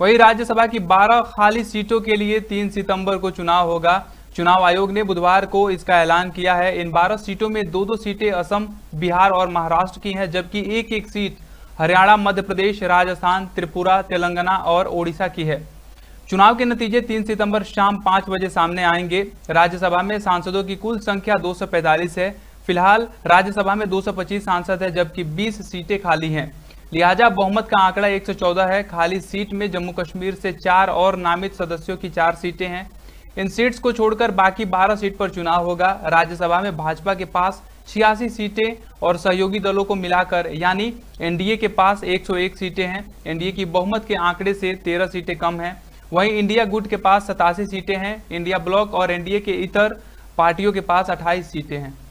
वहीं राज्यसभा की 12 खाली सीटों के लिए 3 सितंबर को चुनाव होगा चुनाव आयोग ने बुधवार को इसका ऐलान किया है इन 12 सीटों में दो दो सीटें असम बिहार और महाराष्ट्र की हैं जबकि एक एक सीट हरियाणा मध्य प्रदेश राजस्थान त्रिपुरा तेलंगाना और ओडिशा की है चुनाव के नतीजे 3 सितंबर शाम पांच बजे सामने आएंगे राज्यसभा में सांसदों की कुल संख्या दो है फिलहाल राज्यसभा में दो सांसद है जबकि बीस सीटें खाली हैं लिहाजा बहुमत का आंकड़ा 114 है खाली सीट में जम्मू कश्मीर से चार और नामित सदस्यों की चार सीटें हैं इन सीट्स को छोड़कर बाकी 12 सीट पर चुनाव होगा राज्यसभा में भाजपा के पास छियासी सीटें और सहयोगी दलों को मिलाकर यानी एनडीए के पास 101 सीटें हैं एनडीए की बहुमत के आंकड़े से तेरह सीटें कम हैं वहीं इंडिया गुट के पास सतासी सीटें हैं इंडिया ब्लॉक और एनडीए के इतर पार्टियों के पास अट्ठाईस सीटें हैं